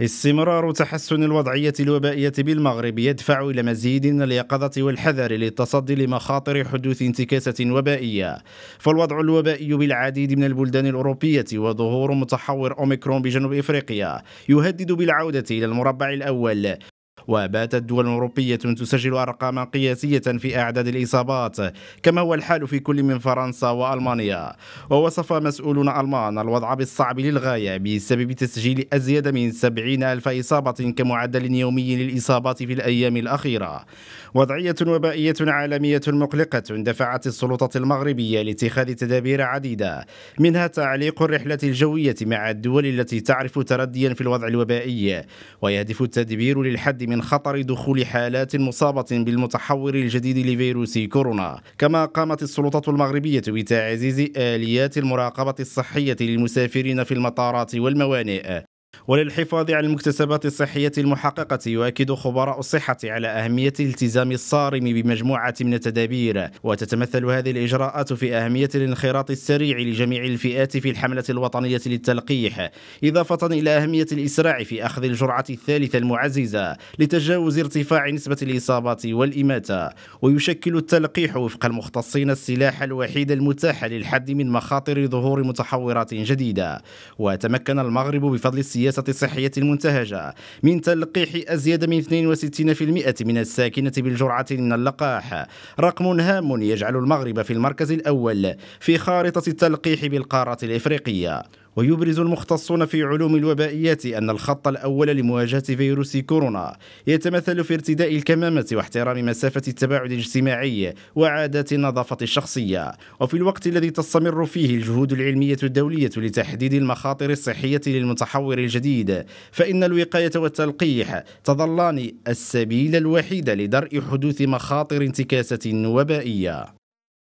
استمرار تحسن الوضعية الوبائية بالمغرب يدفع إلى مزيد من اليقظة والحذر للتصدي لمخاطر حدوث انتكاسة وبائية فالوضع الوبائي بالعديد من البلدان الأوروبية وظهور متحور أوميكرون بجنوب إفريقيا يهدد بالعودة إلى المربع الأول وباتت دول أوروبية تسجل أرقاما قياسية في أعداد الإصابات كما هو الحال في كل من فرنسا وألمانيا ووصف مسؤولون ألمان الوضع بالصعب للغاية بسبب تسجيل أزيد من 70 ألف إصابة كمعدل يومي للإصابات في الأيام الأخيرة وضعية وبائية عالمية مقلقة دفعت السلطة المغربية لاتخاذ تدابير عديدة منها تعليق الرحلة الجوية مع الدول التي تعرف ترديا في الوضع الوبائي ويهدف التدبير للحد من خطر دخول حالات مصابة بالمتحور الجديد لفيروس كورونا كما قامت السلطات المغربية بتعزيز آليات المراقبة الصحية للمسافرين في المطارات والموانئ وللحفاظ على المكتسبات الصحية المحققة يؤكد خبراء الصحة على أهمية الالتزام الصارم بمجموعة من التدابير وتتمثل هذه الإجراءات في أهمية الانخراط السريع لجميع الفئات في الحملة الوطنية للتلقيح إضافة إلى أهمية الإسراع في أخذ الجرعة الثالثة المعززة لتجاوز ارتفاع نسبة الإصابات والإماتة ويشكل التلقيح وفق المختصين السلاح الوحيد المتاح للحد من مخاطر ظهور متحورات جديدة وتمكن المغرب بفضل السياسة السياسة الصحية المنتهجة من تلقيح أزيد من 62% من الساكنة بالجرعة من اللقاح رقم هام يجعل المغرب في المركز الأول في خارطة التلقيح بالقارة الإفريقية ويبرز المختصون في علوم الوبائيات أن الخط الأول لمواجهة فيروس كورونا يتمثل في ارتداء الكمامة واحترام مسافة التباعد الاجتماعي وعادات النظافة الشخصية وفي الوقت الذي تستمر فيه الجهود العلمية الدولية لتحديد المخاطر الصحية للمتحور الجديد فإن الوقاية والتلقيح تظلان السبيل الوحيد لدرء حدوث مخاطر انتكاسة وبائية